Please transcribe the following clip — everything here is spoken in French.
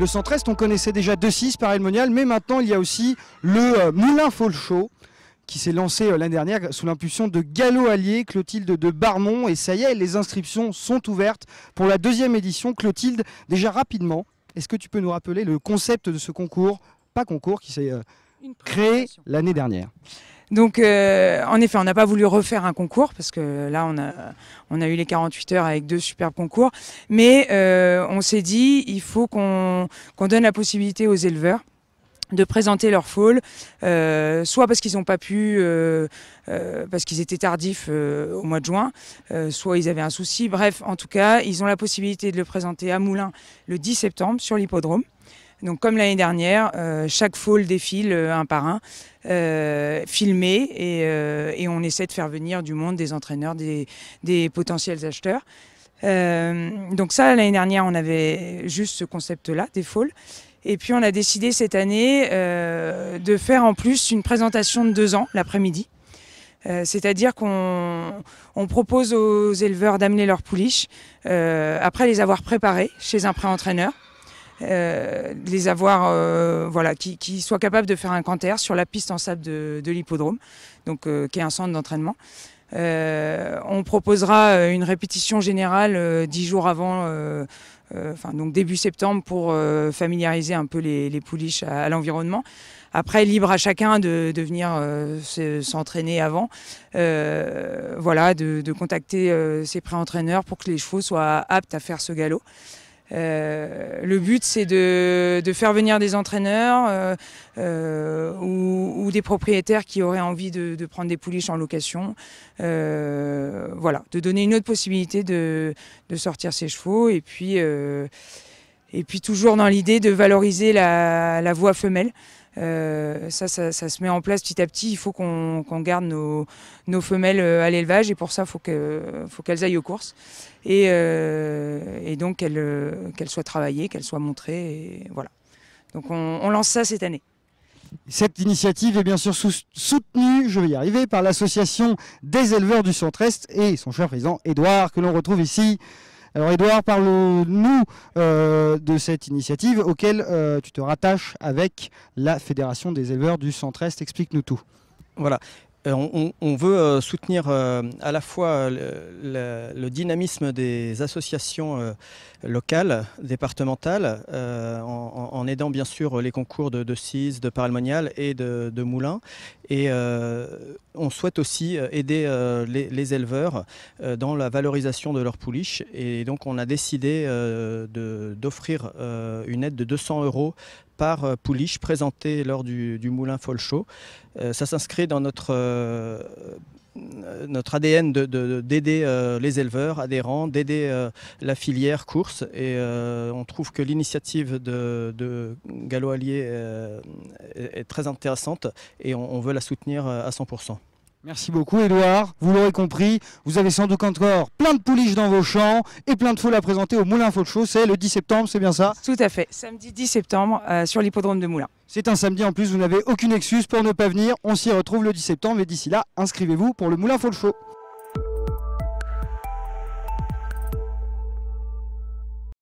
Le centre-est, on connaissait déjà 2-6 par elmonial, mais maintenant il y a aussi le euh, Moulin Folchot qui s'est lancé euh, l'année dernière sous l'impulsion de Gallo Allier, Clotilde de Barmont. Et ça y est, les inscriptions sont ouvertes pour la deuxième édition. Clotilde, déjà rapidement, est-ce que tu peux nous rappeler le concept de ce concours, pas concours, qui s'est euh, créé l'année dernière donc, euh, en effet, on n'a pas voulu refaire un concours parce que là, on a, eu les 48 heures avec deux superbes concours. Mais euh, on s'est dit, il faut qu'on donne la possibilité aux éleveurs de présenter leur foal, euh, soit parce qu'ils n'ont pas pu, parce qu'ils étaient tardifs au mois de juin, soit ils avaient un souci. Bref, en tout cas, ils ont la possibilité de le présenter à Moulins le 10 septembre sur l'hippodrome. Donc comme l'année dernière, euh, chaque fall défile euh, un par un, euh, filmé, et, on essaie de faire venir du monde, des entraîneurs, des, potentiels acheteurs. donc ça, l'année dernière, on avait juste ce concept-là, des falls. Et puis on a décidé cette année de faire en plus une présentation de deux ans l'après-midi. c'est-à-dire qu'on propose aux éleveurs d'amener leurs pouliches après les avoir préparées chez un pré-entraîneur. Euh, les avoir, euh, voilà, qui, qui, soient capables de faire un canter sur la piste en sable de, l'hippodrome, donc euh, qui est un centre d'entraînement. on proposera une répétition générale dix jours avant, enfin donc début septembre, pour familiariser un peu les, pouliches à, l'environnement. Après, libre à chacun de, venir s'entraîner avant, voilà, de, contacter ses pré-entraîneurs pour que les chevaux soient aptes à faire ce galop. Euh, le but, c'est de, faire venir des entraîneurs euh, euh, ou, des propriétaires qui auraient envie de, prendre des pouliches en location. voilà, de donner une autre possibilité de, de sortir ses chevaux et puis et puis toujours dans l'idée de valoriser la, la voix femelle. Euh, ça, ça, se met en place petit à petit. Il faut qu'on garde nos, femelles euh, à l'élevage et pour ça, il faut qu'elles faut aillent aux courses et, euh, et donc qu'elles soient travaillées, qu'elles soient montrées. voilà. Donc on, on lance ça cette année. Cette initiative est bien sûr soutenue, je vais y arriver, par l'association des éleveurs du Centre-Est et son cher président Édouard que l'on retrouve ici alors Edouard, parlons nous euh, de cette initiative auquel euh, tu te rattaches avec la Fédération des éleveurs du Centre-Est. Explique-nous tout. Voilà. Euh, on, veut euh, soutenir euh, à la fois le, dynamisme des associations locales, départementales, en, aidant bien sûr les concours de, CIS, de Paralmonial et de, Moulins. Et on souhaite aussi aider les, éleveurs dans la valorisation de leur pouliche. Et donc on a décidé d'offrir une aide de 200 euros par euh, Pouliche présenté lors du, Moulin Folcho, euh, ça s'inscrit dans notre euh, ADN d'aider de, les éleveurs adhérents, d'aider la filière course. Et on trouve que l'initiative de, Gallo Allier est, très intéressante et on veut la soutenir à 100%. Merci beaucoup Édouard, Vous l'aurez compris, vous avez sans doute encore plein de pouliches dans vos champs et plein de foules à présenter au Moulin Faux de Chaux. C'est le 10 septembre, c'est bien ça Tout à fait, samedi 10 septembre euh, sur l'hippodrome de Moulin. C'est un samedi en plus, vous n'avez aucune excuse pour ne pas venir. On s'y retrouve le 10 septembre et d'ici là, inscrivez-vous pour le Moulin Faux de